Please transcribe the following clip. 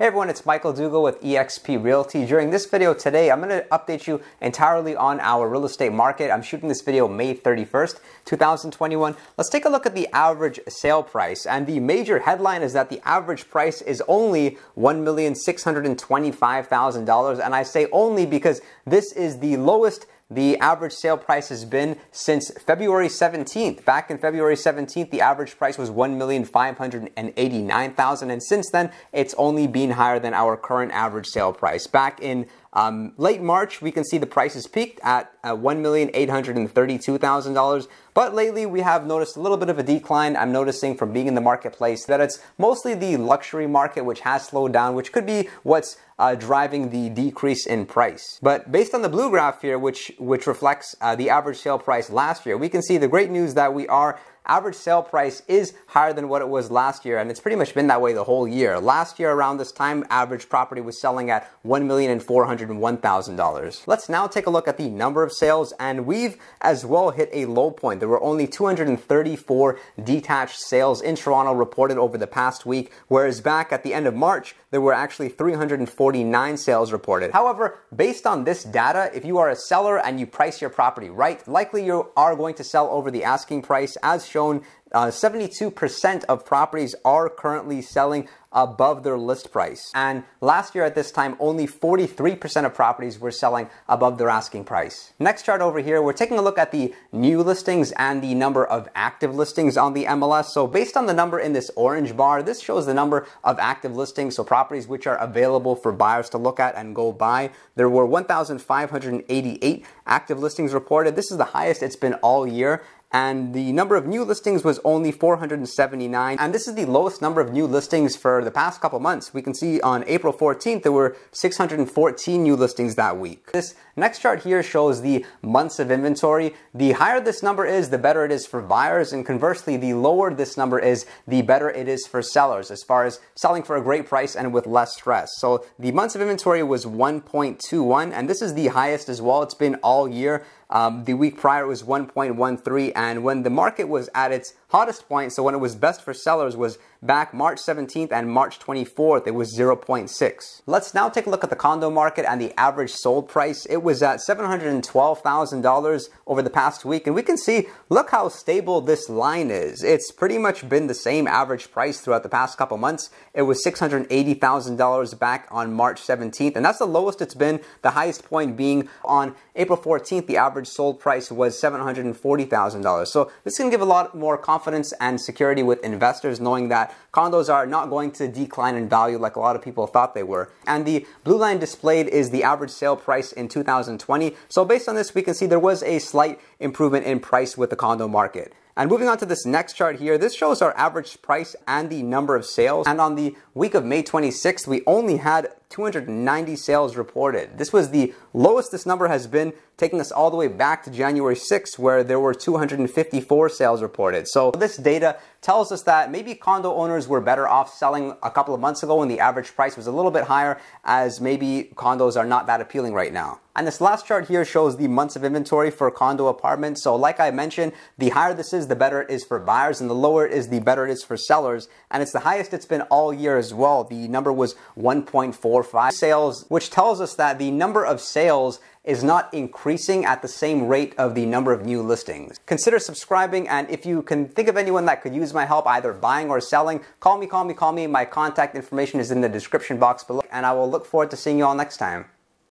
Hey everyone, it's Michael Dugo with eXp Realty. During this video today, I'm going to update you entirely on our real estate market. I'm shooting this video May 31st, 2021. Let's take a look at the average sale price. And the major headline is that the average price is only $1,625,000. And I say only because this is the lowest the average sale price has been since February 17th. Back in February 17th, the average price was 1,589,000 and since then, it's only been higher than our current average sale price. Back in um, late March, we can see the prices peaked at uh, $1,832,000, but lately we have noticed a little bit of a decline. I'm noticing from being in the marketplace that it's mostly the luxury market which has slowed down, which could be what's uh, driving the decrease in price. But based on the blue graph here, which, which reflects uh, the average sale price last year, we can see the great news that we are average sale price is higher than what it was last year, and it's pretty much been that way the whole year. Last year around this time, average property was selling at 1,400,000 $201,000. Let's now take a look at the number of sales and we've as well hit a low point. There were only 234 detached sales in Toronto reported over the past week, whereas back at the end of March, there were actually 349 sales reported. However, based on this data, if you are a seller and you price your property right, likely you are going to sell over the asking price as shown uh, 72% of properties are currently selling above their list price. And last year at this time, only 43% of properties were selling above their asking price. Next chart over here, we're taking a look at the new listings and the number of active listings on the MLS. So based on the number in this orange bar, this shows the number of active listings. So properties which are available for buyers to look at and go buy. There were 1,588 active listings reported. This is the highest it's been all year and the number of new listings was only 479 and this is the lowest number of new listings for the past couple months. We can see on April 14th there were 614 new listings that week. This next chart here shows the months of inventory. The higher this number is the better it is for buyers and conversely the lower this number is the better it is for sellers as far as selling for a great price and with less stress. So the months of inventory was 1.21 and this is the highest as well. It's been all year um, the week prior it was 1.13, and when the market was at its hottest point, so when it was best for sellers, was back March 17th and March 24th, it was 0.6. Let's now take a look at the condo market and the average sold price. It was at $712,000 over the past week, and we can see, look how stable this line is. It's pretty much been the same average price throughout the past couple months. It was $680,000 back on March 17th, and that's the lowest it's been, the highest point being on April 14th, the average average sold price was $740,000. So this can give a lot more confidence and security with investors knowing that condos are not going to decline in value like a lot of people thought they were. And the blue line displayed is the average sale price in 2020. So based on this, we can see there was a slight improvement in price with the condo market. And moving on to this next chart here, this shows our average price and the number of sales. And on the week of May 26th, we only had 290 sales reported. This was the lowest this number has been, taking us all the way back to January 6th, where there were 254 sales reported. So this data tells us that maybe condo owners were better off selling a couple of months ago when the average price was a little bit higher, as maybe condos are not that appealing right now. And this last chart here shows the months of inventory for condo apartments. So like I mentioned, the higher this is, the better it is for buyers and the lower it is, the better it is for sellers. And it's the highest it's been all year as well. The number was 1.45 sales, which tells us that the number of sales is not increasing at the same rate of the number of new listings. Consider subscribing and if you can think of anyone that could use my help either buying or selling, call me, call me, call me. My contact information is in the description box below and I will look forward to seeing you all next time.